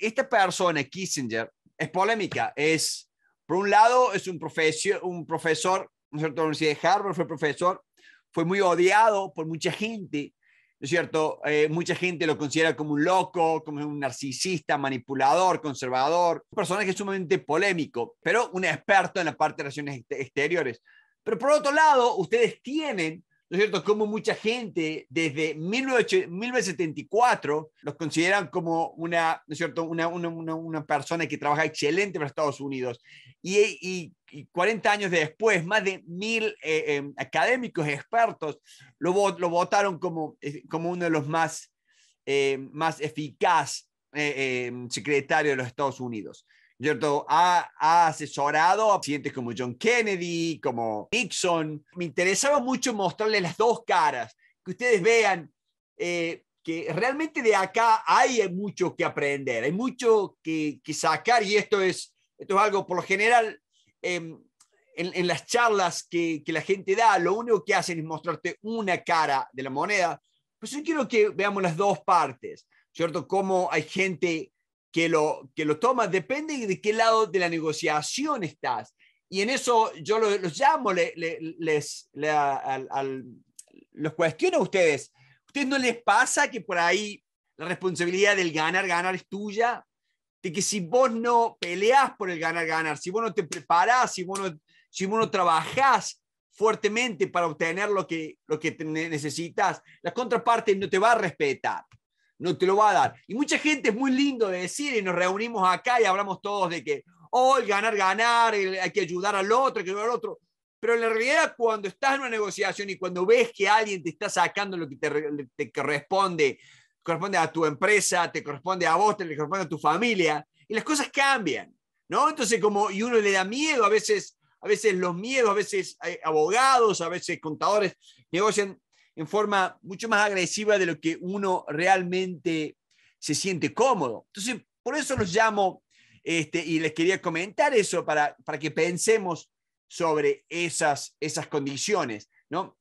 esta persona, Kissinger, es polémica. Es, por un lado, es un, profesor, un profesor, ¿no es cierto? La Universidad de Harvard fue profesor, fue muy odiado por mucha gente, ¿no es cierto? Eh, mucha gente lo considera como un loco, como un narcisista, manipulador, conservador, un personaje sumamente polémico, pero un experto en la parte de relaciones este, exteriores. Pero por otro lado, ustedes tienen ¿no es cierto?, como mucha gente desde 1974 los consideran como una, ¿no es cierto?, una, una, una, persona que trabaja excelente para Estados Unidos. Y, 40 años después, más de mil eh, eh, académicos expertos lo, votaron como, eh, como uno de los más, eh, más eficaz secretarios de los Estados Unidos. ¿cierto? Ha, asesorado a presidentes como John Kennedy, como Nixon. Me interesaba mucho mostrarles las dos caras, que ustedes vean eh, que realmente de acá hay mucho que aprender, hay mucho que, sacar y esto es, esto es algo, por lo general, em, en, las charlas que, que la gente da, lo único que hacen es mostrarte una cara de la moneda. Pues yo quiero que veamos las dos partes, ¿cierto? Cómo hay gente que lo, que lo tomas, depende de qué lado de la negociación estás. Y en eso yo los llamo, les, los cuestiono a ustedes. ¿Ustedes no les pasa que por ahí la responsabilidad del ganar, ganar es tuya? De que si vos no peleás por el ganar, ganar, si vos no te preparás, si vos no, si vos no trabajás fuertemente para obtener lo que, lo que necesitas, la contraparte no te va a respetar no te lo va a dar. Y mucha gente es muy lindo de decir y nos reunimos acá y hablamos todos de que, oh, ganar, ganar, hay que ayudar al otro, hay que ayudar al otro. Pero en la realidad, cuando estás en una negociación y cuando ves que alguien te está sacando lo que te, te corresponde, corresponde a tu empresa, te corresponde a vos, te corresponde a tu familia, y las cosas cambian, ¿no? Entonces, como, y uno le da miedo, a veces, a veces los miedos, a veces eh, abogados, a veces contadores negocian en forma mucho más agresiva de lo que uno realmente se siente cómodo. Entonces, por eso los llamo este, y les quería comentar eso para, para que pensemos sobre esas, esas condiciones, ¿no?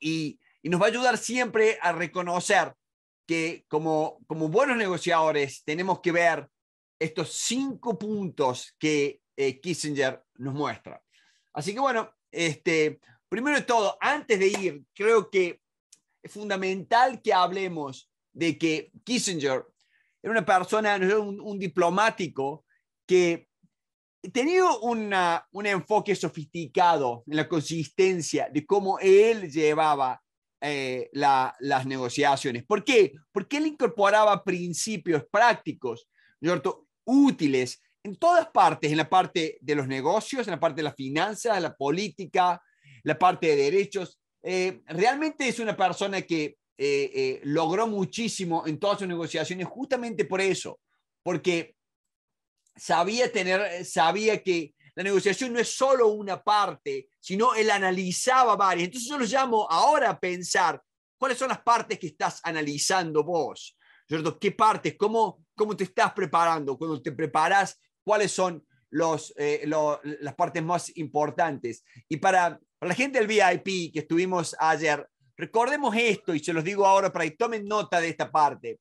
Y, y, nos va a ayudar siempre a reconocer que como, como buenos negociadores tenemos que ver estos cinco puntos que eh, Kissinger nos muestra. Así que bueno, este, Primero de todo, antes de ir, creo que es fundamental que hablemos de que Kissinger era una persona, un, diplomático que tenía un enfoque sofisticado en la consistencia de cómo él llevaba eh, las negociaciones. ¿Por qué? Porque él incorporaba principios prácticos, ¿cierto? útiles en todas partes, en la parte de los negocios, en la parte de las finanzas, de la política, la parte de derechos. Eh, realmente es una persona que eh, eh, logró muchísimo en todas sus negociaciones justamente por eso, porque sabía tener, sabía que la negociación no es solo una parte, sino él analizaba varias. Entonces yo lo llamo ahora a pensar cuáles son las partes que estás analizando vos, ¿cierto? ¿Qué partes? ¿Cómo, cómo te estás preparando? Cuando te preparas, ¿cuáles son los, las partes más importantes. Y para para la gente del VIP que estuvimos ayer, recordemos esto y se los digo ahora para que tomen nota de esta parte.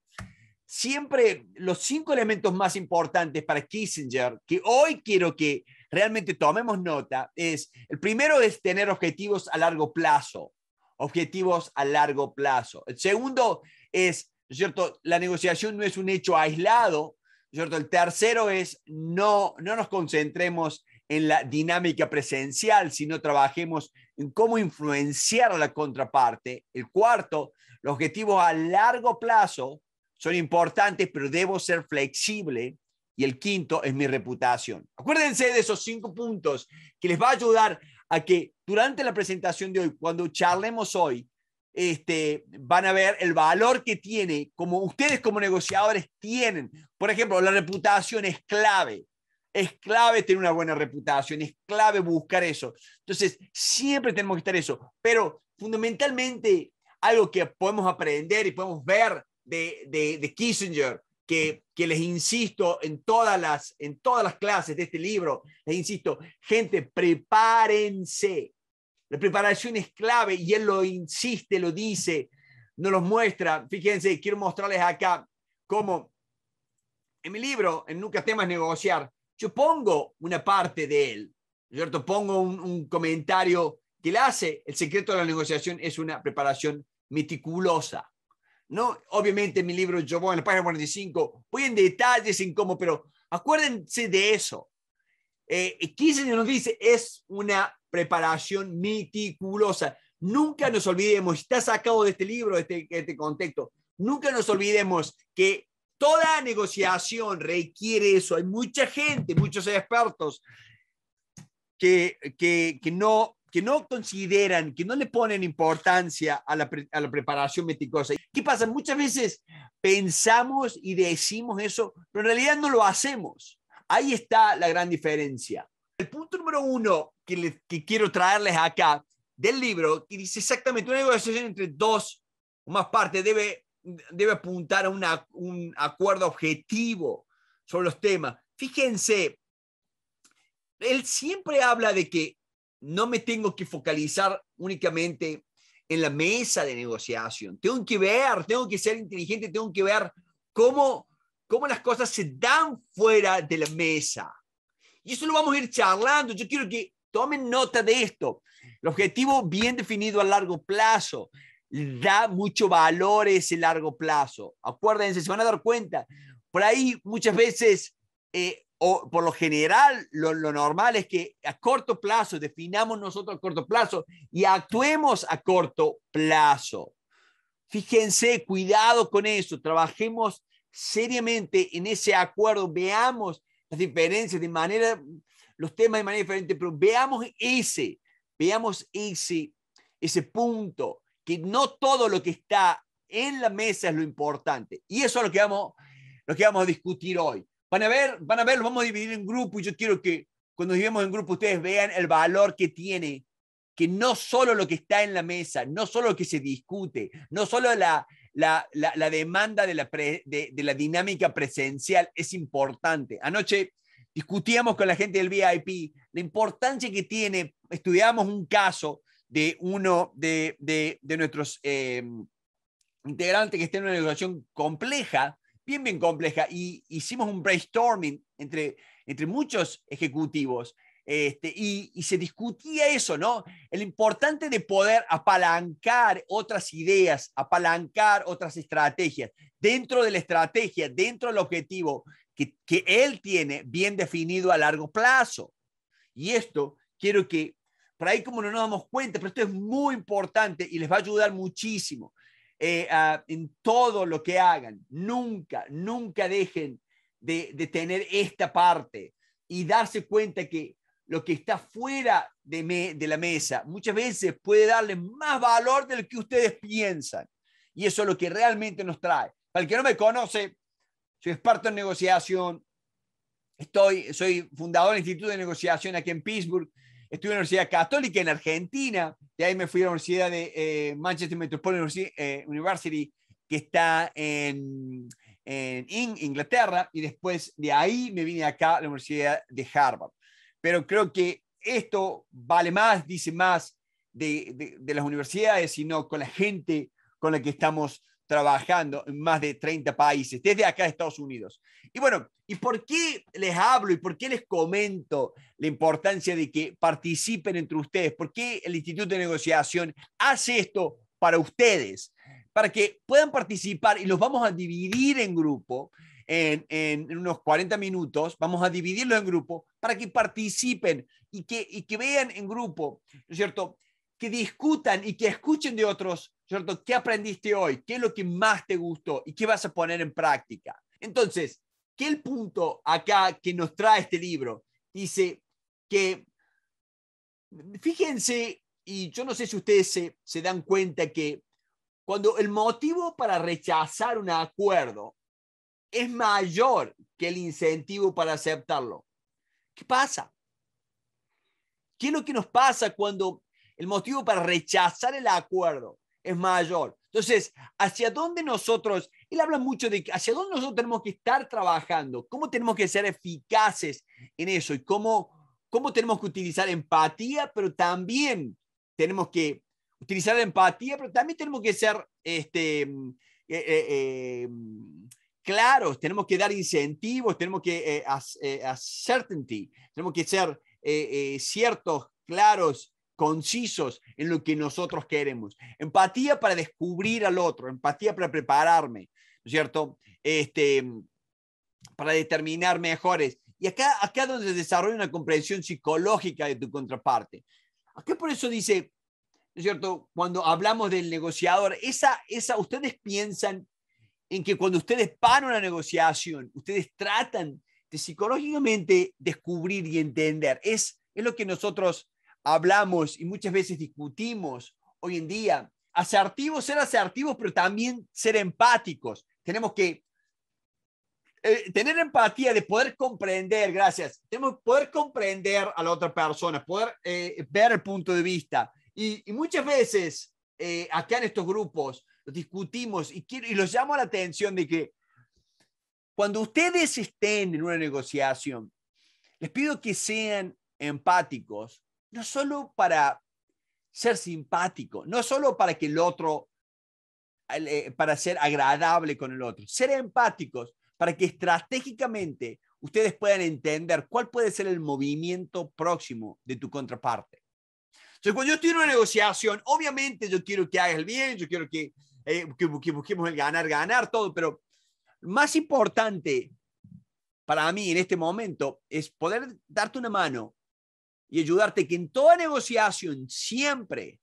Siempre los cinco elementos más importantes para Kissinger, que hoy quiero que realmente tomemos nota, es el primero es tener objetivos a largo plazo, objetivos a largo plazo. El segundo es, ¿cierto? La negociación no es un hecho aislado, ¿cierto? El tercero es no, no nos concentremos en la dinámica presencial, si no trabajemos en cómo influenciar a la contraparte. El cuarto, los objetivos a largo plazo son importantes, pero debo ser flexible. Y el quinto es mi reputación. Acuérdense de esos cinco puntos que les va a ayudar a que durante la presentación de hoy, cuando charlemos hoy, este, van a ver el valor que tiene, como ustedes como negociadores tienen. Por ejemplo, la reputación es clave es clave tener una buena reputación, es clave buscar eso. Entonces, siempre tenemos que estar eso, pero fundamentalmente algo que podemos aprender y podemos ver de, Kissinger, que, les insisto en todas, las, en todas las clases de este libro, les insisto, gente, prepárense. La preparación es clave y él lo insiste, lo dice, nos lo muestra. Fíjense, quiero mostrarles acá cómo en mi libro, en Nunca Temas Negociar, yo pongo una parte de él, ¿cierto? Pongo un, comentario que le hace. El secreto de la negociación es una preparación meticulosa. ¿no? Obviamente en mi libro yo voy en la página 45, voy en detalles en cómo, pero acuérdense de eso. Eh, nos dice, es una preparación meticulosa. Nunca nos olvidemos, está sacado de este libro, este, este contexto, nunca nos olvidemos que Toda negociación requiere eso. Hay mucha gente, muchos expertos que, no que no consideran, que no le ponen importancia a la, a la, preparación meticulosa. ¿Qué pasa? Muchas veces pensamos y decimos eso, pero en realidad no lo hacemos. Ahí está la gran diferencia. El punto número uno que, que quiero traerles acá del libro, que dice exactamente una negociación entre dos o más partes debe debe apuntar a un acuerdo objetivo sobre los temas. Fíjense, él siempre habla de que no me tengo que focalizar únicamente en la mesa de negociación. Tengo que ver, tengo que ser inteligente, tengo que ver cómo, cómo las cosas se dan fuera de la mesa. Y eso lo vamos a ir charlando. Yo quiero que tomen nota de esto. El objetivo bien definido a largo plazo, da mucho valor ese largo plazo. Acuérdense, se van a dar cuenta. Por ahí muchas veces, eh, o por lo general, lo, normal es que a corto plazo, definamos nosotros a corto plazo y actuemos a corto plazo. Fíjense, cuidado con eso, trabajemos seriamente en ese acuerdo, veamos las diferencias de manera, los temas de manera diferente, pero veamos ese, veamos ese, ese punto que no todo lo que está en la mesa es lo importante. Y eso es lo que vamos, lo que vamos a discutir hoy. Van a ver, van a ver, lo vamos a dividir en grupos y yo quiero que cuando vivamos en grupo ustedes vean el valor que tiene, que no solo lo que está en la mesa, no solo lo que se discute, no solo la, demanda de la, de la dinámica presencial es importante. Anoche discutíamos con la gente del VIP la importancia que tiene, estudiamos un caso de uno de, nuestros eh, integrantes que está en una negociación compleja, bien, bien compleja, y hicimos un brainstorming entre, entre muchos ejecutivos. Este, y, se discutía eso, ¿no? El importante de poder apalancar otras ideas, apalancar otras estrategias, dentro de la estrategia, dentro del objetivo que, que él tiene bien definido a largo plazo. Y esto quiero que por ahí como no nos damos cuenta, pero esto es muy importante y les va a ayudar muchísimo eh, en todo lo que hagan. Nunca, nunca dejen de, tener esta parte y darse cuenta que lo que está fuera de, de, la mesa muchas veces puede darle más valor del que ustedes piensan. Y eso es lo que realmente nos trae. Para el que no me conoce, soy experto en negociación, estoy, soy fundador del Instituto de Negociación aquí en Pittsburgh, Estuve en la Universidad Católica en Argentina, de ahí me fui a la Universidad de eh, Manchester Metropolitan eh, University, que está en, Inglaterra, y después de ahí me vine acá a la Universidad de Harvard. Pero creo que esto vale más, dice más de, las universidades, sino con la gente con la que estamos trabajando en más de 30 países, desde acá de Estados Unidos. Y bueno, ¿y por qué les hablo y por qué les comento la importancia de que participen entre ustedes? ¿Por qué el Instituto de Negociación hace esto para ustedes? Para que puedan participar y los vamos a dividir en grupo. En, unos 40 minutos, vamos a dividirlos en grupo para que participen y que, y que vean en grupo, ¿no es cierto? Que discutan y que escuchen de otros, ¿no es ¿cierto? ¿Qué aprendiste hoy? ¿Qué es lo que más te gustó? ¿Y qué vas a poner en práctica? Entonces, ¿Qué el punto acá que nos trae este libro? Dice que, fíjense, y yo no sé si ustedes se, se dan cuenta que cuando el motivo para rechazar un acuerdo es mayor que el incentivo para aceptarlo, ¿qué pasa? ¿Qué es lo que nos pasa cuando el motivo para rechazar el acuerdo es mayor entonces, ¿hacia dónde nosotros, él habla mucho de hacia dónde nosotros tenemos que estar trabajando, cómo tenemos que ser eficaces en eso y cómo, cómo tenemos que utilizar empatía, pero también tenemos que utilizar empatía, pero también tenemos que ser este, mm, eh, eh, eh, mm, claros, tenemos que dar incentivos, tenemos que tenemos que ser ciertos, claros concisos en lo que nosotros queremos. Empatía para descubrir al otro, empatía para prepararme, ¿no es cierto? Este, para determinar mejores. Y acá, acá donde se desarrolla una comprensión psicológica de tu contraparte. Acá por eso dice, ¿no es cierto? Cuando hablamos del negociador, esa, esa, ustedes piensan en que cuando ustedes paran una negociación, ustedes tratan de psicológicamente descubrir y entender. Es, es lo que nosotros hablamos y muchas veces discutimos hoy en día. Asertivos, ser asertivos, pero también ser empáticos. Tenemos que eh, tener empatía de poder comprender, gracias, tenemos poder comprender a la otra persona, poder eh, ver el punto de vista. Y, muchas veces eh, acá en estos grupos discutimos y, y los llamo a la atención de que cuando ustedes estén en una negociación, les pido que sean empáticos, no solo para ser simpático, no solo para que el otro, eh, para ser agradable con el otro, ser empáticos para que estratégicamente ustedes puedan entender cuál puede ser el movimiento próximo de tu contraparte. Entonces, cuando yo estoy en una negociación, obviamente yo quiero que hagas el bien, yo quiero que, eh, que, que busquemos el ganar, ganar, todo, pero más importante para mí en este momento es poder darte una mano y ayudarte que en toda negociación siempre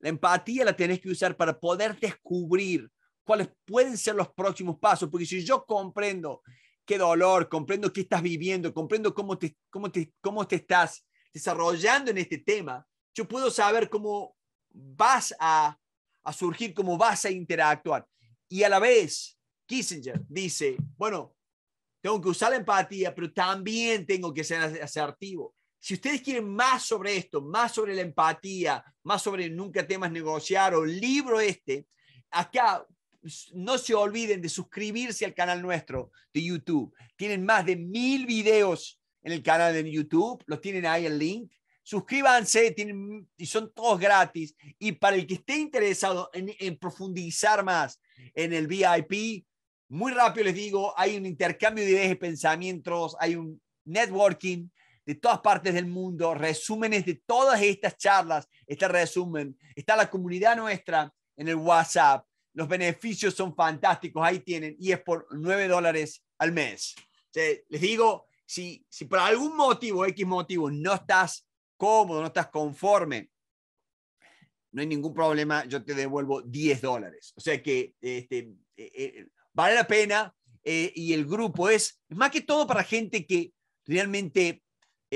la empatía la tenés que usar para poder descubrir cuáles pueden ser los próximos pasos, porque si yo comprendo qué dolor, comprendo qué estás viviendo, comprendo cómo te, cómo te, cómo te estás desarrollando en este tema, yo puedo saber cómo vas a, a surgir, cómo vas a interactuar. Y a la vez, Kissinger dice, bueno, tengo que usar la empatía, pero también tengo que ser asertivo. Si ustedes quieren más sobre esto, más sobre la empatía, más sobre nunca temas negociar o libro este, acá no se olviden de suscribirse al canal nuestro de YouTube. Tienen más de mil videos en el canal de YouTube, los tienen ahí el link. Suscríbanse, y son todos gratis. Y para el que esté interesado en profundizar más en el VIP, muy rápido les digo, hay un intercambio de ideas y pensamientos, hay un networking, de todas partes del mundo, resúmenes de todas estas charlas, este resumen, está la comunidad nuestra en el WhatsApp. Los beneficios son fantásticos, ahí tienen, y es por 9 dólares al mes. Les digo, si, si por algún motivo, X motivo, no estás cómodo, no estás conforme, no hay ningún problema, yo te devuelvo 10 dólares. O sea que este, eh, eh, vale la pena eh, y el grupo es, es más que todo para gente que realmente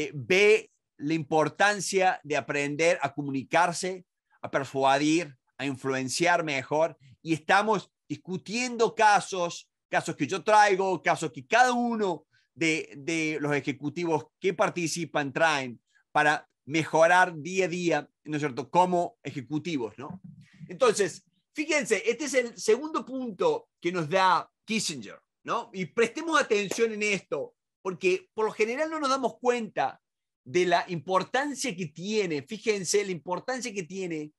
eh, ve la importancia de aprender a comunicarse, a persuadir, a influenciar mejor. Y estamos discutiendo casos, casos que yo traigo, casos que cada uno de, de los ejecutivos que participan traen para mejorar día a día, ¿no es cierto?, como ejecutivos, ¿no? Entonces, fíjense, este es el segundo punto que nos da Kissinger, ¿no? Y prestemos atención en esto, porque por lo general no nos damos cuenta de la importancia que tiene, fíjense, la importancia que tiene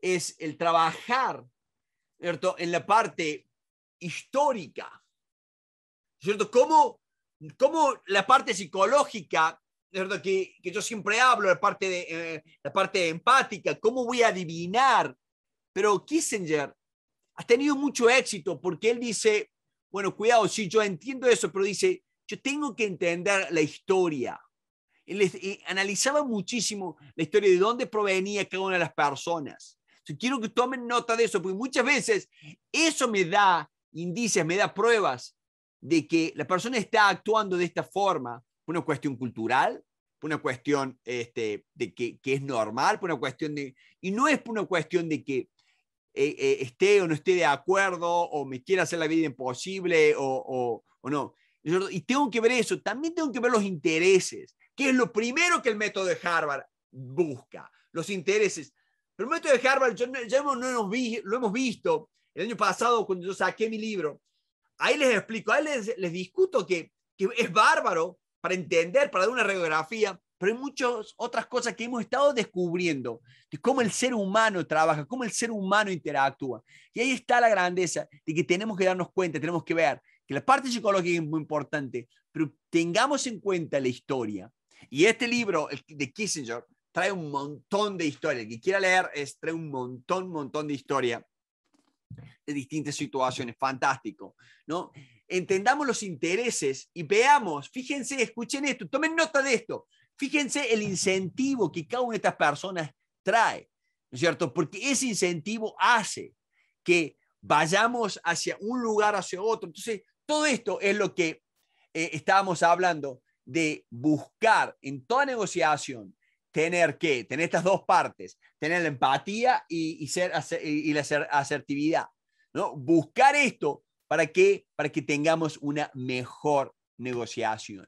es el trabajar ¿cierto? en la parte histórica, ¿cierto? cómo cómo la parte psicológica, ¿cierto? Que, que, yo siempre hablo, la parte, de, eh, la parte empática, ¿cómo voy a adivinar? Pero Kissinger ha tenido mucho éxito porque él dice, bueno, cuidado, sí, yo entiendo eso, pero dice, yo tengo que entender la historia. les, analizaba muchísimo la historia de dónde provenía cada una de las personas. Yo quiero que tomen nota de eso, porque muchas veces eso me da indicios, me da pruebas de que la persona está actuando de esta forma por una cuestión cultural, por una cuestión este, de que, es normal, por una cuestión de... Y no es por una cuestión de que eh, eh, esté o no esté de acuerdo o me quiera hacer la vida imposible o, o no. Y tengo que ver eso, también tengo que ver los intereses, que es lo primero que el método de Harvard busca, los intereses. Pero el método de Harvard, yo, ya no lo hemos visto el año pasado cuando yo saqué mi libro, ahí les explico, ahí les, les discuto que, que es bárbaro para entender, para dar una radiografía, pero hay muchas otras cosas que hemos estado descubriendo de cómo el ser humano trabaja, cómo el ser humano interactúa. Y ahí está la grandeza de que tenemos que darnos cuenta, tenemos que ver la parte psicológica es muy importante, pero tengamos en cuenta la historia. Y este libro de Kissinger trae un montón de historia. El que quiera leer es, trae un montón, montón de historia de distintas situaciones. Fantástico, ¿no? Entendamos los intereses y veamos, fíjense, escuchen esto, tomen nota de esto. Fíjense el incentivo que cada una de estas personas trae, cierto? Porque ese incentivo hace que vayamos hacia un lugar, hacia otro. Entonces, todo esto es lo que eh, estábamos hablando de buscar en toda negociación tener que, tener estas dos partes, tener la empatía y, ser, y la asertividad. ¿no? Buscar esto para que, para que tengamos una mejor negociación.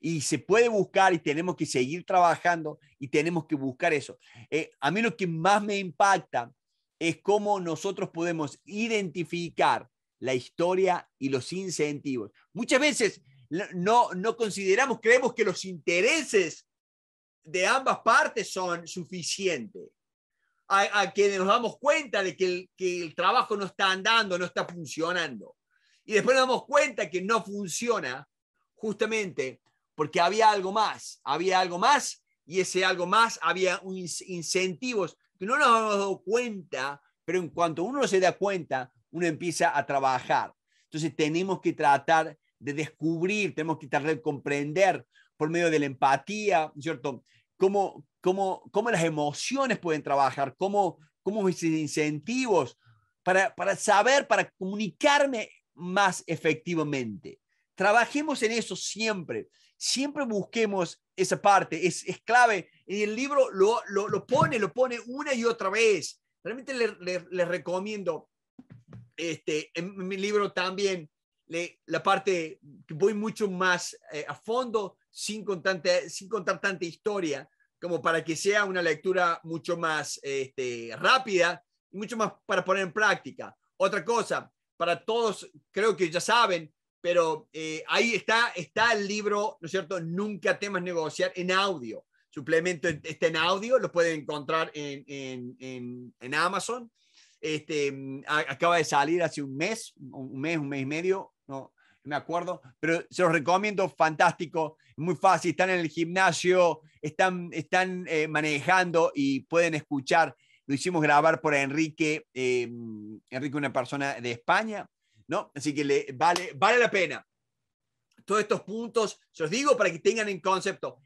Y se puede buscar y tenemos que seguir trabajando y tenemos que buscar eso. Eh, a mí lo que más me impacta es cómo nosotros podemos identificar la historia y los incentivos. Muchas veces no, no consideramos, creemos que los intereses de ambas partes son suficientes. A, que nos damos cuenta de que el, el trabajo no está andando, no está funcionando. Y después nos damos cuenta que no funciona justamente porque había algo más, había algo más y ese algo más había un, incentivos que no nos hemos dado cuenta, pero en cuanto uno se da cuenta, uno empieza a trabajar. Entonces tenemos que tratar de descubrir, tenemos que tratar de comprender por medio de la empatía, ¿cierto? Cómo, cómo, cómo las emociones pueden trabajar, cómo, cómo mis incentivos para, saber, para comunicarme más efectivamente. Trabajemos en eso siempre, siempre busquemos esa parte, es, clave. En el libro lo, pone, lo pone una y otra vez. Realmente les le recomiendo, este, en mi libro también le, la parte que voy mucho más eh, a fondo sin contar, sin contar tanta historia, como para que sea una lectura mucho más este, rápida y mucho más para poner en práctica. Otra cosa, para todos, creo que ya saben, pero eh, ahí está, está el libro, ¿no es cierto? Nunca temas negociar en audio. Suplemento está en audio, lo pueden encontrar en Amazon. Este, mm, acaba de salir hace un mes, un mes, un mes y medio, no me acuerdo, pero se los recomiendo, fantástico, muy fácil, están en el gimnasio, están, están eh, manejando y pueden escuchar. Lo hicimos grabar por Enrique, eh, mm, Enrique una persona de España, ¿no? Así que le, vale, vale la pena. Todos estos puntos, se los digo para que tengan en concepto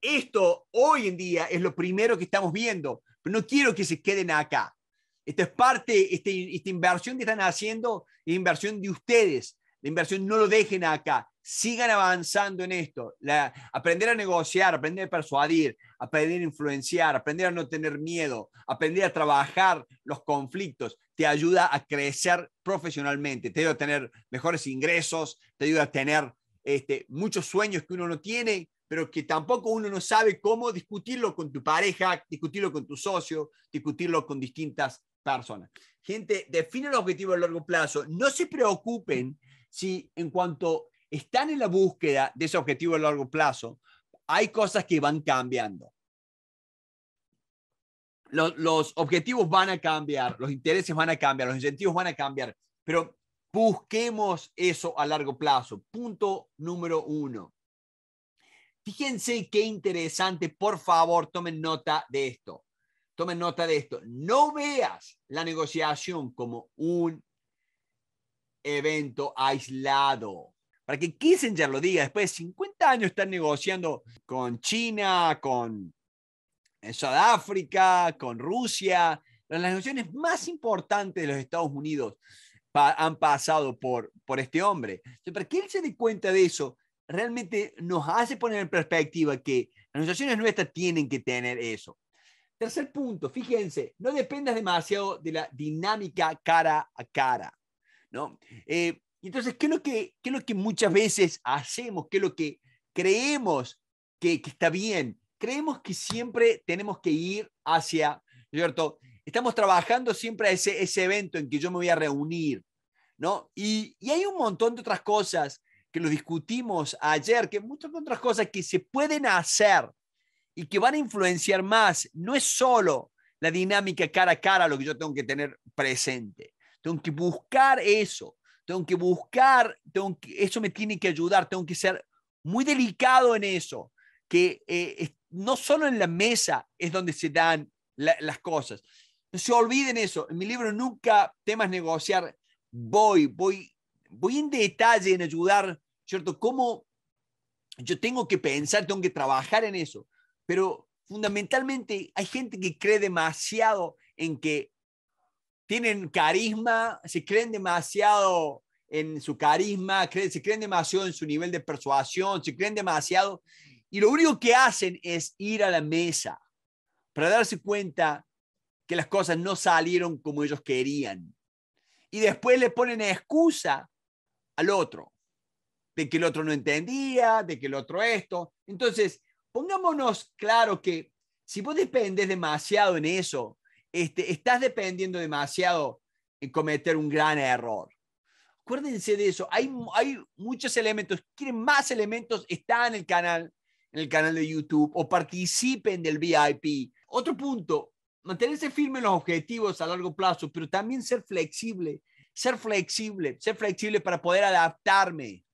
esto hoy en día es lo primero que estamos viendo, pero no quiero que se queden acá. Esto es parte, este, esta inversión que están haciendo es inversión de ustedes. La inversión no lo dejen acá. Sigan avanzando en esto. La, aprender a negociar, aprender a persuadir, aprender a influenciar, aprender a no tener miedo, aprender a trabajar los conflictos. Te ayuda a crecer profesionalmente, te ayuda a tener mejores ingresos, te ayuda a tener este, muchos sueños que uno no tiene, pero que tampoco uno no sabe cómo discutirlo con tu pareja, discutirlo con tu socio, discutirlo con distintas persona. Gente, define el objetivo a largo plazo. No se preocupen si en cuanto están en la búsqueda de ese objetivo a largo plazo, hay cosas que van cambiando. Los, los, objetivos van a cambiar, los intereses van a cambiar, los incentivos van a cambiar, pero busquemos eso a largo plazo. Punto número uno. Fíjense qué interesante, por favor, tomen nota de esto tomen nota de esto, no veas la negociación como un evento aislado. Para que Kissinger lo diga, después de 50 años estar negociando con China, con eh, Sudáfrica, con Rusia, las negociaciones más importantes de los Estados Unidos han pasado por, por este hombre. para que él se dé cuenta de eso, realmente nos hace poner en perspectiva que las negociaciones nuestras tienen que tener eso. Tercer punto, fíjense, no dependas demasiado de la dinámica cara a cara. ¿no? Eh, entonces, ¿qué es, lo que, qué es lo que muchas veces hacemos? ¿Qué es lo que creemos que, está bien? Creemos que siempre tenemos que ir hacia, ¿cierto? Estamos trabajando siempre a ese, ese evento en que yo me voy a reunir, ¿no? Y, y hay un montón de otras cosas que lo discutimos ayer, que muchas otras cosas que se pueden hacer, y que van a influenciar más. No es solo la dinámica cara a cara lo que yo tengo que tener presente. Tengo que buscar eso. Tengo que buscar, tengo eso me tiene que ayudar. Tengo que ser muy delicado en eso. Que eh, no solo en la mesa es donde se dan las cosas. No se olviden eso. En mi libro nunca temas negociar. Voy, voy, voy en detalle en ayudar, ¿cierto? Cómo yo tengo que pensar, tengo que trabajar en eso pero fundamentalmente hay gente que cree demasiado en que tienen carisma, se creen demasiado en su carisma, se creen demasiado en su nivel de persuasión, se creen demasiado. Y lo único que hacen es ir a la mesa para darse cuenta que las cosas no salieron como ellos querían. Y después le ponen excusa al otro, de que el otro no entendía, de que el otro esto. Entonces, pongámonos claro que si vos dependes demasiado en eso, este, estás dependiendo demasiado en cometer un gran error. Acuérdense de eso. Hay, hay muchos elementos. ¿Quieren más elementos? están en el canal, en el canal de YouTube o participen del VIP. Otro punto, mantenerse firme en los objetivos a largo plazo, pero también ser flexible. Ser flexible, ser flexible para poder adaptarme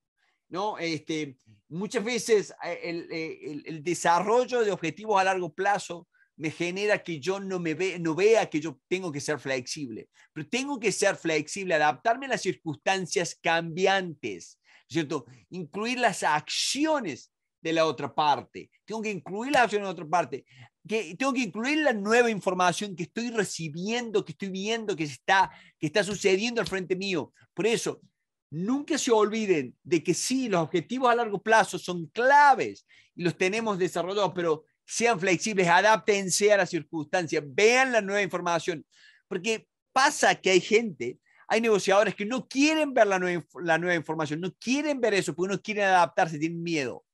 ¿no? Este, muchas veces eh, eh, el, el, desarrollo de objetivos a largo plazo me genera que yo no, me ve, no vea que yo tengo que ser flexible, pero tengo que ser flexible, adaptarme a las circunstancias cambiantes, ¿cierto? Incluir las acciones de la otra parte, tengo que incluir las acciones de la otra parte, que tengo que incluir la nueva información que estoy recibiendo, que estoy viendo, que está, que está sucediendo al frente mío. Por eso, Nunca se olviden de que sí, los objetivos a largo plazo son claves y los tenemos desarrollados, pero sean flexibles, adáptense a las circunstancias, vean la nueva información, porque pasa que hay gente, hay negociadores que no quieren ver la nueva, la nueva información, no quieren ver eso, porque no quieren adaptarse, tienen miedo.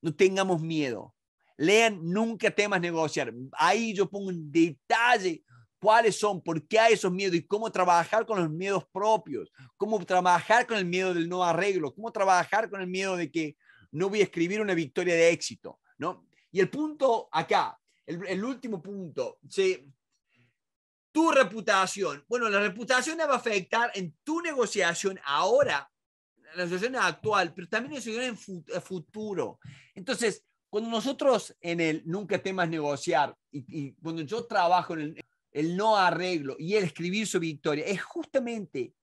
No tengamos miedo. Lean nunca temas negociar. Ahí yo pongo un detalle cuáles son, por qué hay esos miedos y cómo trabajar con los miedos propios, cómo trabajar con el miedo del no arreglo, cómo trabajar con el miedo de que no voy a escribir una victoria de éxito, ¿no? Y el punto acá, el, último punto, tu reputación, bueno, la reputación va a afectar en tu negociación ahora, la negociación actual, pero también en el futuro. Entonces, cuando nosotros en el nunca temas negociar y, y cuando yo trabajo en el el no arreglo y el escribir su victoria es justamente,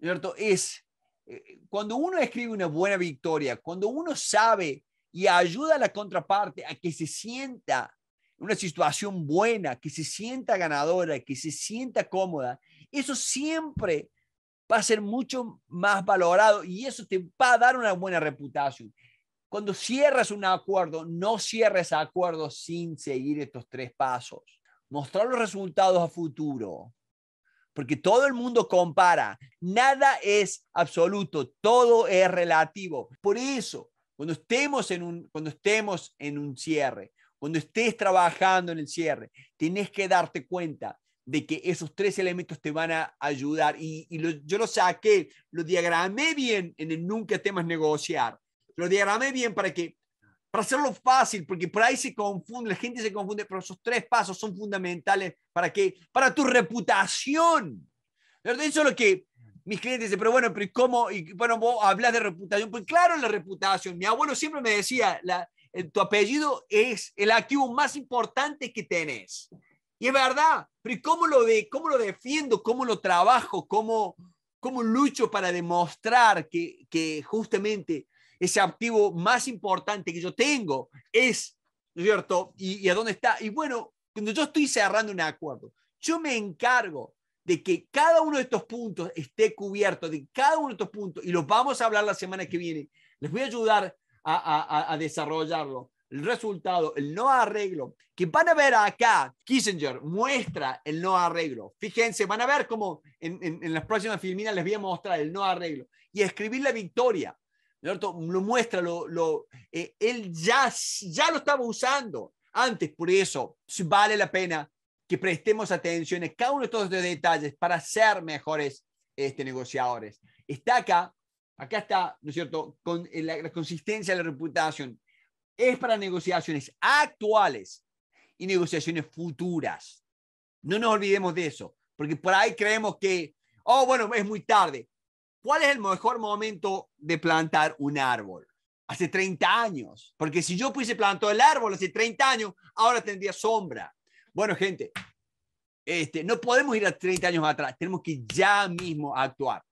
¿cierto? Es eh, cuando uno escribe una buena victoria, cuando uno sabe y ayuda a la contraparte a que se sienta en una situación buena, que se sienta ganadora, que se sienta cómoda, eso siempre va a ser mucho más valorado y eso te va a dar una buena reputación. Cuando cierras un acuerdo, no cierres acuerdos sin seguir estos tres pasos mostrar los resultados a futuro, porque todo el mundo compara, nada es absoluto, todo es relativo. Por eso, cuando estemos en un, cuando estemos en un cierre, cuando estés trabajando en el cierre, tienes que darte cuenta de que esos tres elementos te van a ayudar. Y, yo lo saqué, lo diagramé bien en el Nunca temas negociar. Lo diagramé bien para que para hacerlo fácil, porque por ahí se confunde, la gente se confunde, pero esos tres pasos son fundamentales para que, Para tu reputación. Eso es lo que mis clientes dicen, pero bueno, pero ¿cómo? Y bueno, vos hablas de reputación, pues claro, la reputación. Mi abuelo siempre me decía, eh, tu apellido es el activo más importante que tenés. Y es verdad, pero ¿cómo lo, de, cómo lo defiendo? ¿Cómo lo trabajo? ¿Cómo, cómo lucho para demostrar que, que justamente ese activo más importante que yo tengo es, ¿cierto? Y, a dónde está. Y bueno, cuando yo estoy cerrando un acuerdo, yo me encargo de que cada uno de estos puntos esté cubierto, de cada uno de estos puntos, y los vamos a hablar la semana que viene. Les voy a ayudar a, desarrollarlo el resultado, el no arreglo, que van a ver acá, Kissinger muestra el no arreglo. Fíjense, van a ver cómo en, en las próximas filminas les voy a mostrar el no arreglo y escribir la victoria. Lo muestra, lo, eh, él ya, ya lo estaba usando antes, por eso vale la pena que prestemos atención a cada uno de estos detalles para ser mejores este, negociadores. Está acá, acá está, ¿no es cierto?, con eh, la, la consistencia de la reputación. Es para negociaciones actuales y negociaciones futuras. No nos olvidemos de eso, porque por ahí creemos que, oh, bueno, es muy tarde. ¿Cuál es el mejor momento de plantar un árbol? Hace 30 años. Porque si yo pudiese plantar el árbol hace 30 años, ahora tendría sombra. Bueno, gente, este, no podemos ir a 30 años atrás. Tenemos que ya mismo actuar.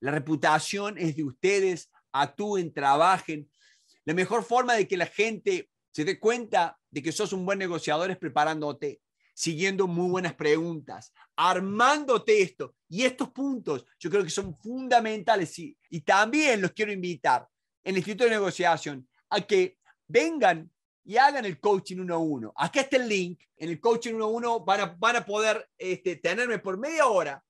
La reputación es de ustedes. Actúen, trabajen. La mejor forma de que la gente se dé cuenta de que sos un buen negociador es preparándote siguiendo muy buenas preguntas, armándote esto. Y estos puntos yo creo que son fundamentales y, y también los quiero invitar en el Instituto de Negociación a que vengan y hagan el coaching 1-1. Acá está el link. En el coaching 1-1 van a, van a poder este, tenerme por media hora.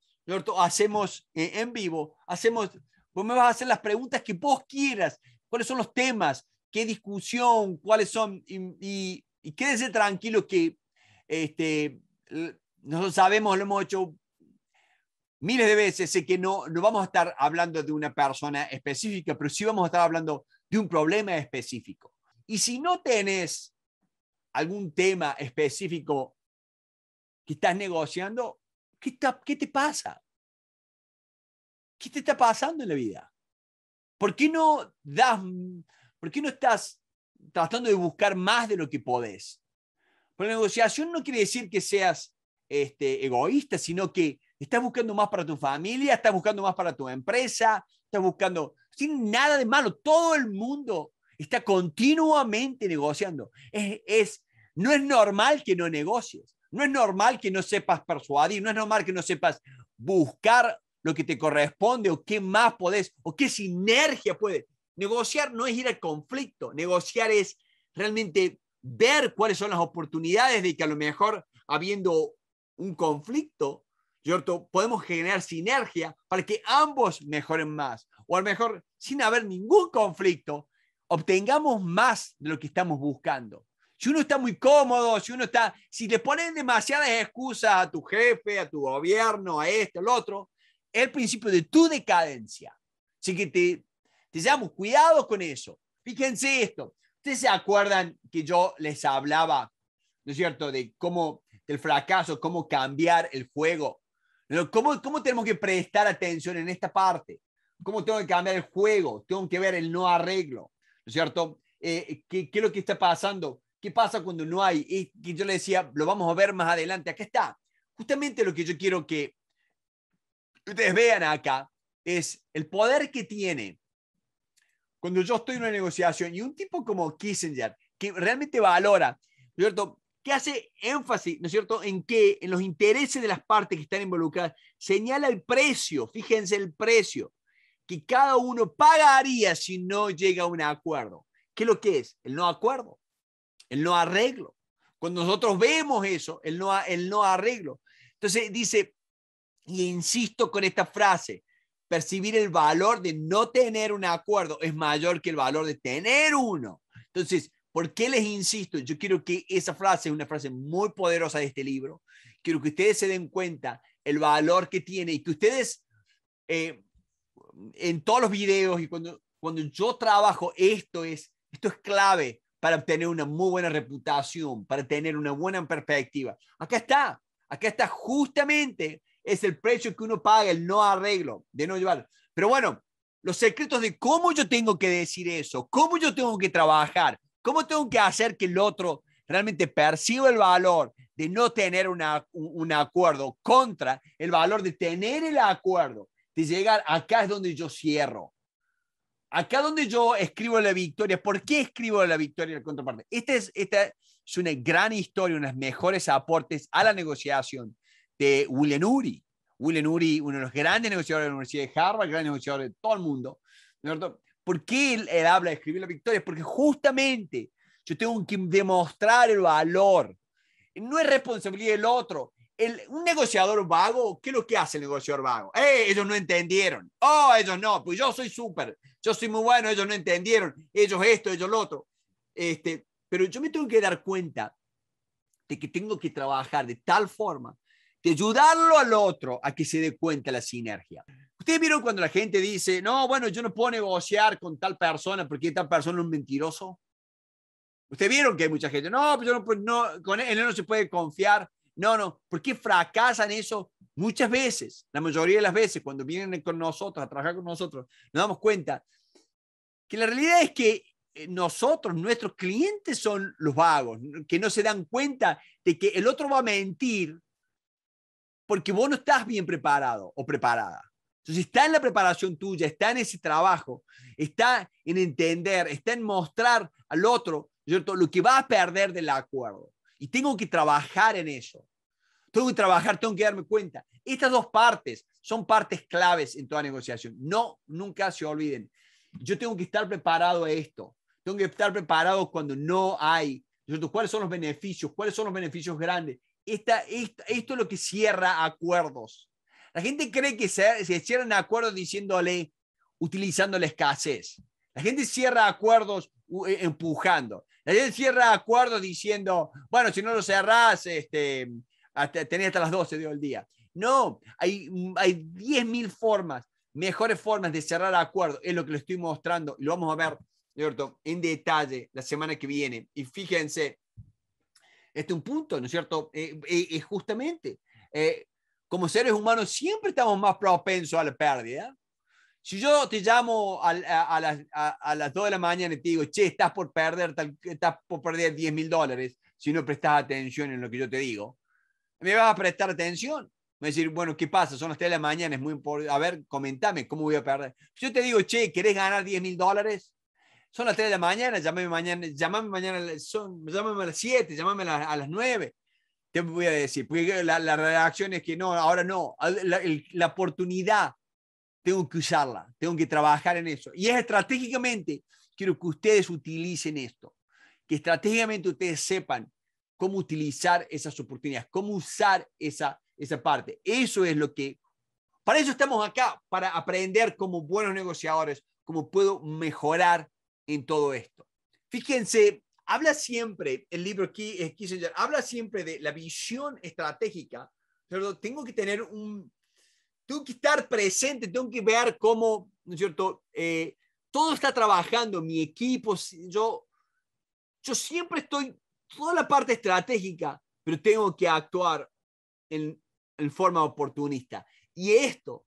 Hacemos eh, en vivo, hacemos, vos me vas a hacer las preguntas que vos quieras. ¿Cuáles son los temas? ¿Qué discusión? ¿Cuáles son? Y, y, y tranquilo que este, nosotros sabemos, lo hemos hecho miles de veces, sé que no, no vamos a estar hablando de una persona específica, pero sí vamos a estar hablando de un problema específico. Y si no tenés algún tema específico que estás negociando, ¿qué, qué te pasa? ¿Qué te está pasando en la vida? ¿Por qué no das, por qué no estás tratando de buscar más de lo que podés? Pero la negociación no quiere decir que seas este, egoísta, sino que estás buscando más para tu familia, estás buscando más para tu empresa, estás buscando, sin nada de malo, todo el mundo está continuamente negociando. Es, no es normal que no negocies, no es normal que no sepas persuadir, no es normal que no sepas buscar lo que te corresponde o qué más podés o qué sinergia puedes. Negociar no es ir al conflicto, negociar es realmente ver cuáles son las oportunidades de que a lo mejor habiendo un conflicto, ¿cierto? podemos generar sinergia para que ambos mejoren más. O a lo mejor, sin haber ningún conflicto, obtengamos más de lo que estamos buscando. Si uno está muy cómodo, si uno está, si le ponen demasiadas excusas a tu jefe, a tu gobierno, a este, al otro, es el principio de tu decadencia. Así que te, te cuidado con eso. Fíjense esto, ¿Ustedes se acuerdan que yo les hablaba, ¿no es cierto?, de cómo, del fracaso, cómo cambiar el juego. ¿Cómo, cómo tenemos que prestar atención en esta parte? ¿Cómo tengo que cambiar el juego? Tengo que ver el no arreglo, ¿no es cierto? Eh, ¿qué, es lo que está pasando? ¿Qué pasa cuando no hay? Y, yo le decía, lo vamos a ver más adelante. Acá está. Justamente lo que yo quiero que ustedes vean acá es el poder que tiene cuando yo estoy en una negociación y un tipo como Kissinger, que realmente valora, ¿no es cierto? Que hace énfasis, ¿no es cierto?, en que en los intereses de las partes que están involucradas, señala el precio, fíjense el precio, que cada uno pagaría si no llega a un acuerdo. ¿Qué es lo que es? El no acuerdo, el no arreglo. Cuando nosotros vemos eso, el no, el no arreglo. Entonces dice, y insisto con esta frase, percibir el valor de no tener un acuerdo es mayor que el valor de tener uno. Entonces, ¿por qué les insisto? Yo quiero que esa frase es una frase muy poderosa de este libro. Quiero que ustedes se den cuenta el valor que tiene y que ustedes eh, en todos los videos y cuando, cuando yo trabajo esto es, esto es clave para obtener una muy buena reputación, para tener una buena perspectiva. Acá está, acá está justamente es el precio que uno paga, el no arreglo, de no llevarlo. Pero bueno, los secretos de cómo yo tengo que decir eso, cómo yo tengo que trabajar, cómo tengo que hacer que el otro realmente perciba el valor de no tener una, un acuerdo contra el valor de tener el acuerdo, de llegar acá es donde yo cierro. Acá donde yo escribo la victoria, ¿por qué escribo la victoria en la contraparte? Esta es, esta es una gran historia, unos mejores aportes a la negociación de William Uri. William Uri, uno de los grandes negociadores de la Universidad de Harvard, gran negociador de todo el mundo. ¿Por qué él, habla de escribir la victoria? Porque justamente yo tengo que demostrar el valor. No es responsabilidad del otro. El, un negociador vago, ¿qué es lo que hace el negociador vago? Eh, ellos no entendieron. Oh, ellos no, pues yo soy súper, yo soy muy bueno, ellos no entendieron, ellos esto, ellos lo otro. Este, pero yo me tengo que dar cuenta de que tengo que trabajar de tal forma de ayudarlo al otro a que se dé cuenta la sinergia. Ustedes vieron cuando la gente dice, no, bueno, yo no puedo negociar con tal persona porque tal persona es un mentiroso. Ustedes vieron que hay mucha gente, no, pues no, no, con él no se puede confiar. No, no, porque fracasan eso muchas veces, la mayoría de las veces cuando vienen con nosotros, a trabajar con nosotros, nos damos cuenta que la realidad es que eh, nosotros, nuestros clientes son los vagos, que no se dan cuenta de que el otro va a mentir porque vos no estás bien preparado o preparada. Entonces está en la preparación tuya, está en ese trabajo, está en entender, está en mostrar al otro ¿cierto? lo que va a perder del acuerdo. Y tengo que trabajar en eso. Tengo que trabajar, tengo que darme cuenta. Estas dos partes son partes claves en toda negociación. No, nunca se olviden. Yo tengo que estar preparado a esto. Tengo que estar preparado cuando no hay. ¿Cuáles son los beneficios? ¿Cuáles son los beneficios grandes? esta, esto es lo que cierra acuerdos. La gente cree que se, cierran acuerdos diciéndole, utilizando la escasez. La gente cierra acuerdos e, empujando. La gente cierra acuerdos diciendo, bueno, si no lo cerrás, este, hasta, tenés hasta las 12 el día. No, hay, hay 10.000 formas, mejores formas de cerrar acuerdos. Es lo que les estoy mostrando. Lo vamos a ver, ¿cierto? en detalle la semana que viene. Y fíjense, este es un punto, ¿no es cierto? Eh, eh, eh justamente, eh, como seres humanos siempre estamos más propensos a la pérdida. Si yo te llamo a, las, a 2 de la mañana y te digo, che, estás por perder, estás por perder 10 mil dólares si no prestas atención en lo que yo te digo, me vas a prestar atención. Me vas a decir, bueno, ¿qué pasa? Son las 3 de la mañana, es muy importante. A ver, comentame, ¿cómo voy a perder? Si yo te digo, che, ¿querés ganar 10 mil dólares? son las 3 de la mañana, llámame mañana, llámame mañana, son, llámame a las 7, llámame a, las 9. Te voy a decir, porque la, la reacción es que no, ahora no, la, la, oportunidad tengo que usarla, tengo que trabajar en eso. Y es estratégicamente, quiero que ustedes utilicen esto, que estratégicamente ustedes sepan cómo utilizar esas oportunidades, cómo usar esa, esa parte. Eso es lo que, para eso estamos acá, para aprender como buenos negociadores, cómo puedo mejorar en todo esto. Fíjense, habla siempre, el libro eh, Kissinger, habla siempre de la visión estratégica, pero tengo que tener un, tengo que estar presente, tengo que ver cómo, ¿no es cierto? Eh, todo está trabajando, mi equipo, yo, yo siempre estoy, toda la parte estratégica, pero tengo que actuar en, en forma oportunista. Y esto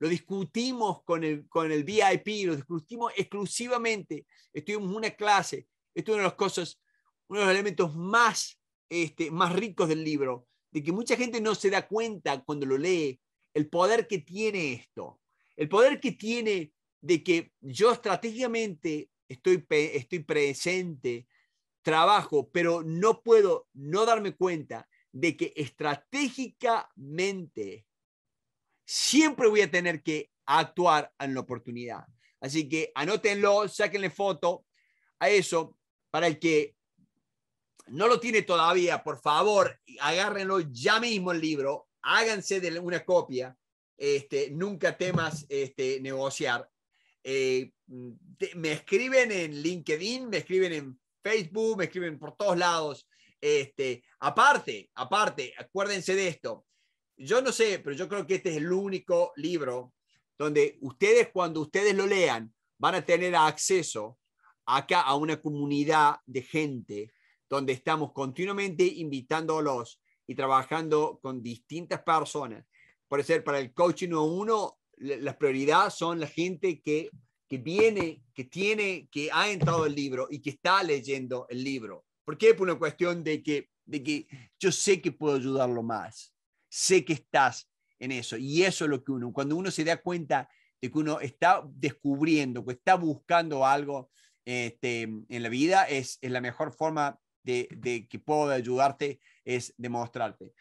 lo discutimos con el, con el VIP, lo discutimos exclusivamente. Estuvimos una clase. Esto es de las cosas, uno de los elementos más, este, más ricos del libro, de que mucha gente no se da cuenta cuando lo lee, el poder que tiene esto, el poder que tiene de que yo estratégicamente estoy, estoy presente, trabajo, pero no puedo no darme cuenta de que estratégicamente siempre voy a tener que actuar en la oportunidad. Así que anótenlo, sáquenle foto a eso para el que no lo tiene todavía, por favor, agárrenlo ya mismo el libro, háganse de una copia, este, nunca temas este, negociar. Eh, me escriben en LinkedIn, me escriben en Facebook, me escriben por todos lados. Este, aparte, aparte, acuérdense de esto, yo no sé, pero yo creo que este es el único libro donde ustedes, cuando ustedes lo lean, van a tener acceso acá a una comunidad de gente donde estamos continuamente invitándolos y trabajando con distintas personas. Por ser para el coaching uno, las prioridades son la gente que, viene, que tiene, que ha entrado el libro y que está leyendo el libro. ¿Por qué? Por una cuestión de que, de que yo sé que puedo ayudarlo más sé que estás en eso. Y eso es lo que uno, cuando uno se da cuenta de que uno está descubriendo, que está buscando algo este, en la vida, es, es la mejor forma de, que puedo ayudarte, es demostrarte.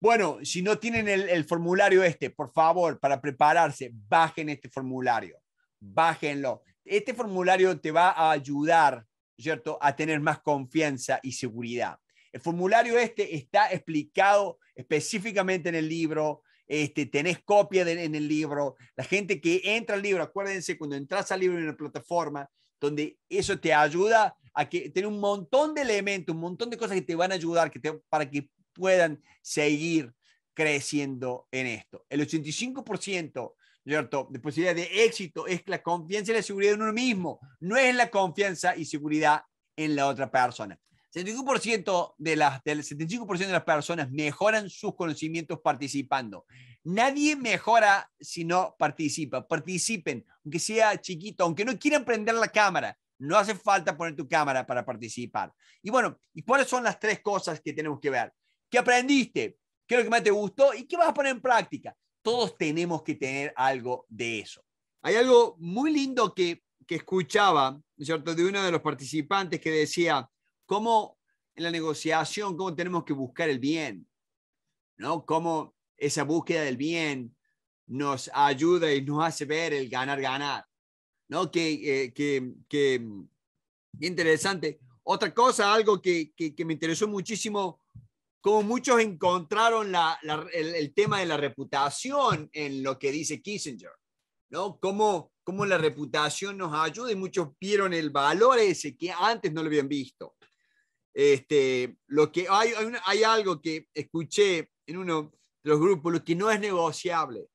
Bueno, si no tienen el, el formulario este, por favor, para prepararse, bajen este formulario, bájenlo. Este formulario te va a ayudar, ¿cierto?, a tener más confianza y seguridad. El formulario este está explicado específicamente en el libro, este, tenés copia en el libro, la gente que entra al libro, acuérdense, cuando entras al libro en la plataforma, donde eso te ayuda a que tener un montón de elementos, un montón de cosas que te van a ayudar que para que puedan seguir creciendo en esto. El 85% ¿cierto? de posibilidad de éxito es la confianza y la seguridad en uno mismo, no es la confianza y seguridad en la otra persona. 75% de las, del 75% de las personas mejoran sus conocimientos participando. Nadie mejora si no participa. Participen, aunque sea chiquito, aunque no quieran prender la cámara. No hace falta poner tu cámara para participar. Y bueno, ¿y cuáles son las tres cosas que tenemos que ver? ¿Qué aprendiste? ¿Qué es lo que más te gustó? ¿Y qué vas a poner en práctica? Todos tenemos que tener algo de eso. Hay algo muy lindo que, escuchaba, cierto?, de uno de los participantes que decía, cómo en la negociación, cómo tenemos que buscar el bien, ¿no? Cómo esa búsqueda del bien nos ayuda y nos hace ver el ganar, ganar, ¿no? Que, eh, que, que mm, interesante. Otra cosa, algo que, que, que, me interesó muchísimo, cómo muchos encontraron la, el, tema de la reputación en lo que dice Kissinger, ¿no? Cómo, cómo la reputación nos ayuda y muchos vieron el valor ese que antes no lo habían visto. Este, lo que, hay, hay, algo que escuché en uno de los grupos, lo que no es negociable,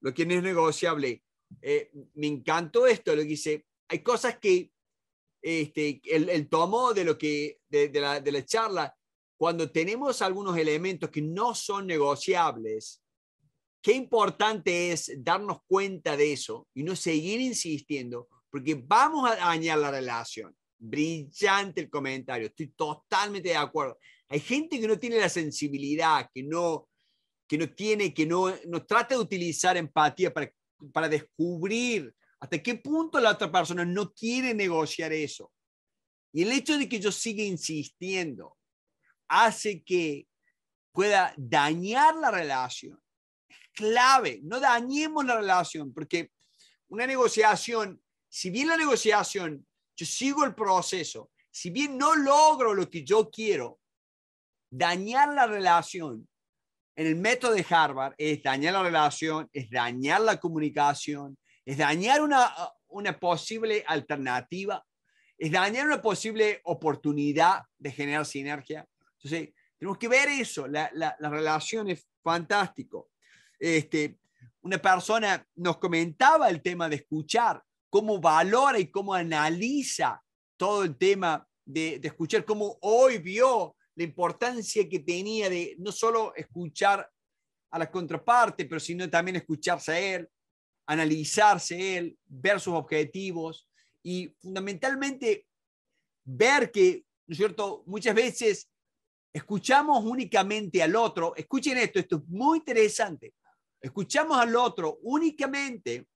lo que no es negociable. Eh, me encantó esto, lo que dice, hay cosas que este, el, tomo de, lo que, la, de la charla, cuando tenemos algunos elementos que no son negociables, qué importante es darnos cuenta de eso y no seguir insistiendo, porque vamos a dañar la relación brillante el comentario, estoy totalmente de acuerdo. Hay gente que no tiene la sensibilidad, que no, que no tiene, que no, no trata de utilizar empatía para, para descubrir hasta qué punto la otra persona no quiere negociar eso. Y el hecho de que yo siga insistiendo hace que pueda dañar la relación. Es clave, no dañemos la relación, porque una negociación, si bien la negociación yo sigo el proceso. Si bien no logro lo que yo quiero, dañar la relación en el método de Harvard es dañar la relación, es dañar la comunicación, es dañar una, una posible alternativa, es dañar una posible oportunidad de generar sinergia. Entonces, tenemos que ver eso, la, la, relación es fantástico. Este, una persona nos comentaba el tema de escuchar cómo valora y cómo analiza todo el tema de, escuchar, cómo hoy vio la importancia que tenía de no solo escuchar a la contraparte, pero sino también escucharse a él, analizarse él, ver sus objetivos y fundamentalmente ver que, ¿no es cierto?, muchas veces escuchamos únicamente al otro. Escuchen esto, esto es muy interesante. Escuchamos al otro únicamente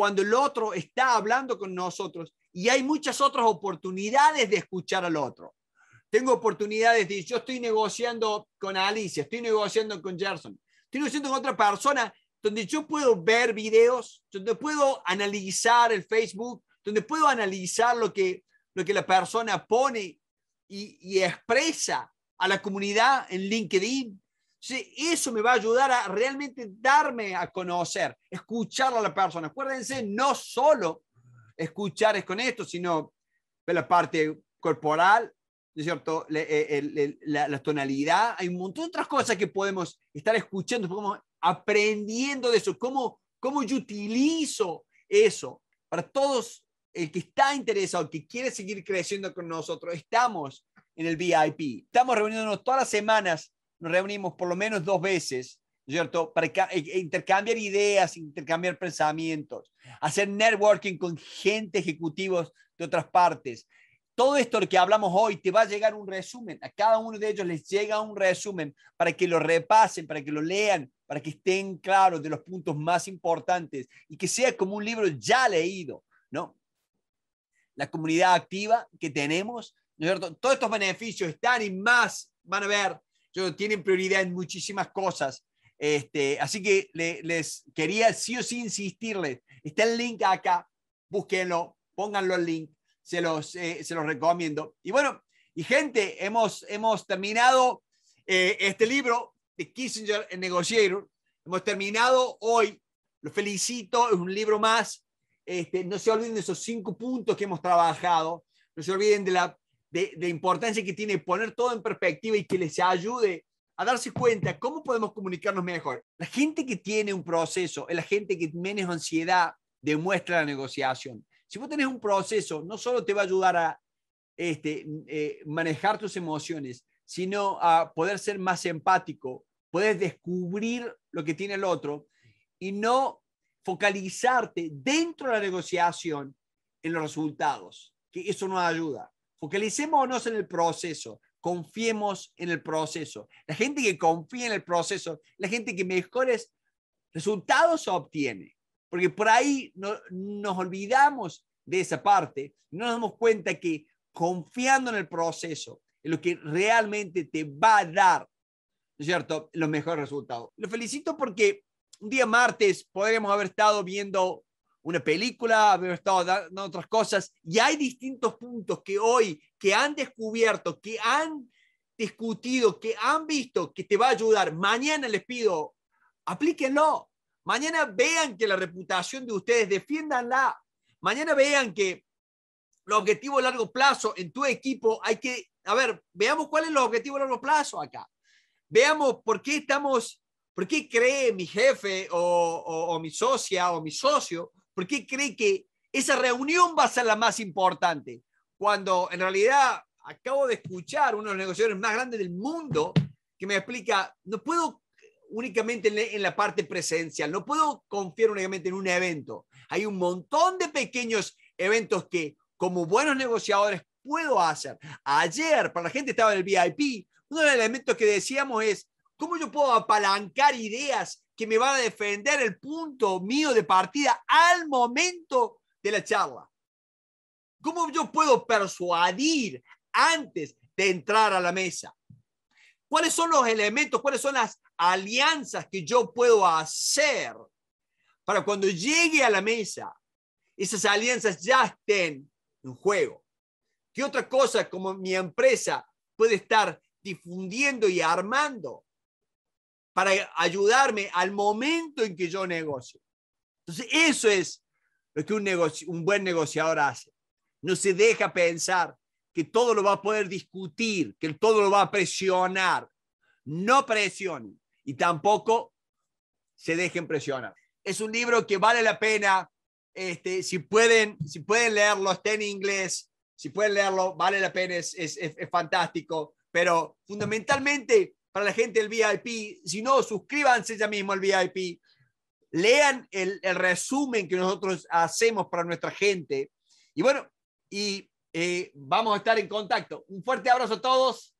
cuando el otro está hablando con nosotros y hay muchas otras oportunidades de escuchar al otro. Tengo oportunidades de, yo estoy negociando con Alicia, estoy negociando con Gerson, estoy negociando con otra persona donde yo puedo ver videos, donde puedo analizar el Facebook, donde puedo analizar lo que, lo que la persona pone y expresa a la comunidad en LinkedIn, eso me va a ayudar a realmente darme a conocer, escuchar a la persona. Acuérdense, no solo escuchar es con esto, sino la parte corporal, cierto? Eh, la, tonalidad, hay un montón de otras cosas que podemos estar escuchando, podemos aprendiendo de eso, cómo, cómo yo utilizo eso para todos el que está interesado, el que quiere seguir creciendo con nosotros. Estamos en el VIP, estamos reuniéndonos todas las semanas nos reunimos por lo menos dos veces, ¿cierto? Para e-, e-, intercambiar ideas, intercambiar pensamientos, hacer networking con gente, ejecutivos de otras partes. Todo esto que hablamos hoy te va a llegar un resumen. A cada uno de ellos les llega un resumen para que lo repasen, para que lo lean, para que estén claros de los puntos más importantes y que sea como un libro ya leído, ¿no? La comunidad activa que tenemos, ¿no es cierto? Todos estos beneficios están y más van a ver tienen prioridad en muchísimas cosas. Este, así que les quería sí o sí insistirles. Está el link acá, búsquenlo, pónganlo el link, se los, eh, se los recomiendo. Y bueno, y gente, hemos, hemos terminado eh, este libro de Kissinger, el Negociator. Hemos terminado hoy. Lo felicito, es un libro más. Este, no se olviden de esos cinco puntos que hemos trabajado. No se olviden de la de, importancia que tiene poner todo en perspectiva y que les ayude a darse cuenta cómo podemos comunicarnos mejor. La gente que tiene un proceso es la gente que menos ansiedad demuestra la negociación. Si vos tenés un proceso, no solo te va a ayudar a este, eh, manejar tus emociones, sino a poder ser más empático, puedes descubrir lo que tiene el otro y no focalizarte dentro de la negociación en los resultados, que eso no ayuda. Focalicémonos en el proceso, confiemos en el proceso. La gente que confía en el proceso, la gente que mejores resultados obtiene, porque por ahí no, nos olvidamos de esa parte, no nos damos cuenta que confiando en el proceso, es lo que realmente te va a dar, cierto?, los mejores resultados. Lo felicito porque un día martes podríamos haber estado viendo una película, haber estado dando otras cosas, y hay distintos puntos que hoy, que han descubierto, que han discutido, que han visto que te va a ayudar. Mañana les pido, aplíquenlo. Mañana vean que la reputación de ustedes, defiéndanla. Mañana vean que los objetivos a largo plazo en tu equipo hay que, a ver, veamos cuál es el objetivo a largo plazo acá. Veamos por qué estamos, por qué cree mi jefe o mi socia o mi socio ¿Por qué cree que esa reunión va a ser la más importante? Cuando en realidad acabo de escuchar uno de los negociadores más grandes del mundo que me explica, no puedo únicamente en la parte presencial, no puedo confiar únicamente en un evento. Hay un montón de pequeños eventos que como buenos negociadores puedo hacer. Ayer, para la gente estaba en el VIP, uno de los elementos que decíamos es, ¿cómo yo puedo apalancar ideas que me va a defender el punto mío de partida al momento de la charla. ¿Cómo yo puedo persuadir antes de entrar a la mesa? ¿Cuáles son los elementos, cuáles son las alianzas que yo puedo hacer para cuando llegue a la mesa, esas alianzas ya estén en juego? ¿Qué otra cosa como mi empresa puede estar difundiendo y armando para ayudarme al momento en que yo negocio. Entonces, eso es lo que un, buen negociador hace. No se deja pensar que todo lo va a poder discutir, que todo lo va a presionar. No presionen y tampoco se dejen presionar. Es un libro que vale la pena. Este, si, pueden, si pueden leerlo, está en inglés. Si pueden leerlo, vale la pena, es, es fantástico. Pero fundamentalmente para la gente del VIP. Si no, suscríbanse ya mismo al VIP. Lean el, resumen que nosotros hacemos para nuestra gente. Y bueno, y eh, vamos a estar en contacto. Un fuerte abrazo a todos.